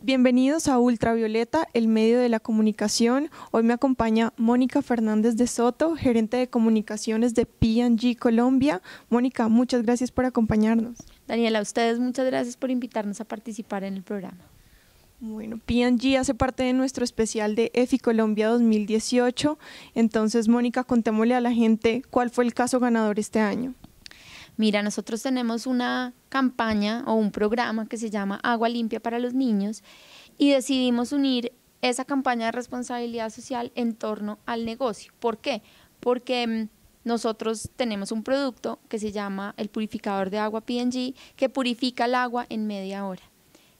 Bienvenidos a Ultravioleta, el medio de la comunicación. Hoy me acompaña Mónica Fernández de Soto, gerente de comunicaciones de P&G Colombia. Mónica, muchas gracias por acompañarnos. Daniela, a ustedes muchas gracias por invitarnos a participar en el programa. Bueno, P&G hace parte de nuestro especial de EFI Colombia 2018. Entonces, Mónica, contémosle a la gente cuál fue el caso ganador este año. Mira, nosotros tenemos una campaña o un programa que se llama Agua Limpia para los Niños y decidimos unir esa campaña de responsabilidad social en torno al negocio. ¿Por qué? Porque mm, nosotros tenemos un producto que se llama el purificador de agua PNG que purifica el agua en media hora.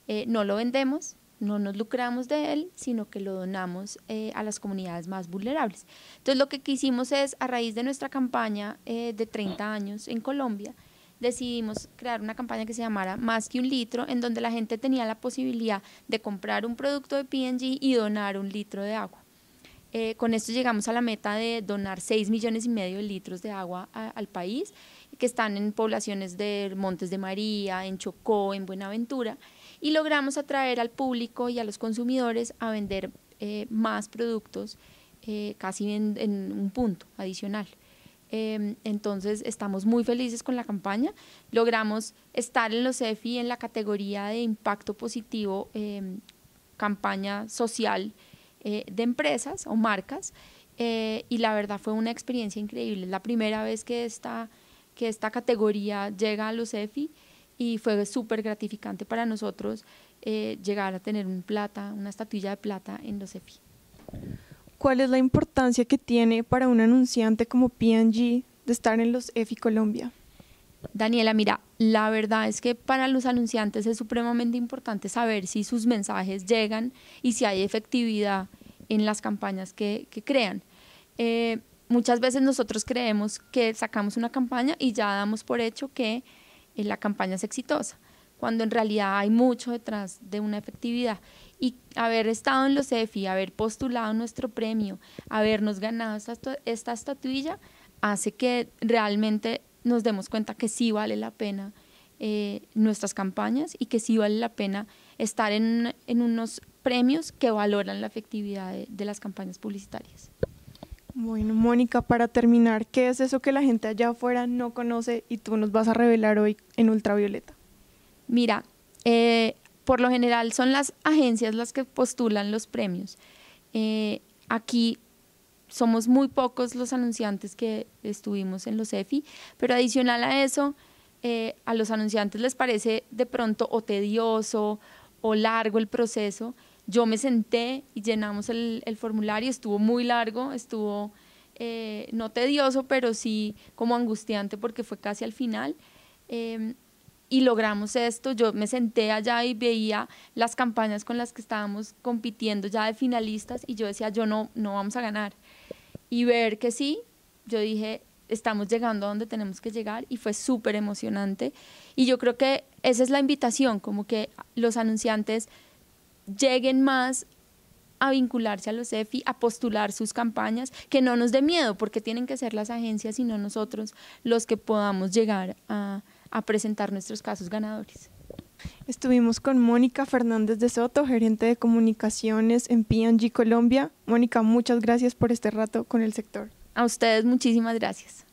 Eh, no lo vendemos, no nos lucramos de él, sino que lo donamos eh, a las comunidades más vulnerables. Entonces lo que hicimos es, a raíz de nuestra campaña eh, de 30 años en Colombia, decidimos crear una campaña que se llamara Más que un litro, en donde la gente tenía la posibilidad de comprar un producto de PNG y donar un litro de agua. Eh, con esto llegamos a la meta de donar 6 millones y medio de litros de agua al país, que están en poblaciones de Montes de María, en Chocó, en Buenaventura y logramos atraer al público y a los consumidores a vender eh, más productos eh, casi en, un punto adicional. Em, entonces estamos muy felices con la campaña. Logramos estar en los EFI en la categoría de impacto positivo, em, campaña social eh, de empresas o marcas. y la verdad fue una experiencia increíble. Es la primera vez que esta, que esta categoría llega a los EFI y fue súper gratificante para nosotros eh, llegar a tener un plata, una estatuilla de plata en los EFI. ¿Cuál es la importancia que tiene para un anunciante como PNG de estar en los EFI Colombia? Daniela, mira, la verdad es que para los anunciantes es supremamente importante saber si sus mensajes llegan y si hay efectividad en las campañas que, crean. Eh, muchas veces nosotros creemos que sacamos una campaña y ya damos por hecho que eh, la campaña es exitosa, cuando en realidad hay mucho detrás de una efectividad. Y haber estado en los EFI, haber postulado nuestro premio, habernos ganado esta, estatuilla, hace que realmente nos demos cuenta que sí vale la pena eh, nuestras campañas y que sí vale la pena estar en, unos premios que valoran la efectividad de las campañas publicitarias. Bueno, Mónica, para terminar, ¿qué es eso que la gente allá afuera no conoce y tú nos vas a revelar hoy en ultravioleta? Mira, eh, por lo general son las agencias las que postulan los premios. Eh, aquí somos muy pocos los anunciantes que estuvimos en los EFI, pero adicional a eso, eh, a los anunciantes les parece de pronto o tedioso o largo el proceso. Yo me senté y llenamos el, formulario, estuvo muy largo, estuvo eh, no tedioso, pero sí como angustiante porque fue casi al final. Em, y logramos esto. Yo me senté allá y veía las campañas con las que estábamos compitiendo ya de finalistas y yo decía, yo no, no vamos a ganar. Y ver que sí, yo dije, estamos llegando a donde tenemos que llegar y fue súper emocionante. Y yo creo que esa es la invitación, como que los anunciantes lleguen más a vincularse a los EFI, a postular sus campañas, que no nos dé miedo, porque tienen que ser las agencias y no nosotros los que podamos llegar a, presentar nuestros casos ganadores. Estuvimos con Mónica Fernández de Soto, gerente de comunicaciones en P&G Colombia. Mónica, muchas gracias por este rato con el sector. A ustedes muchísimas gracias.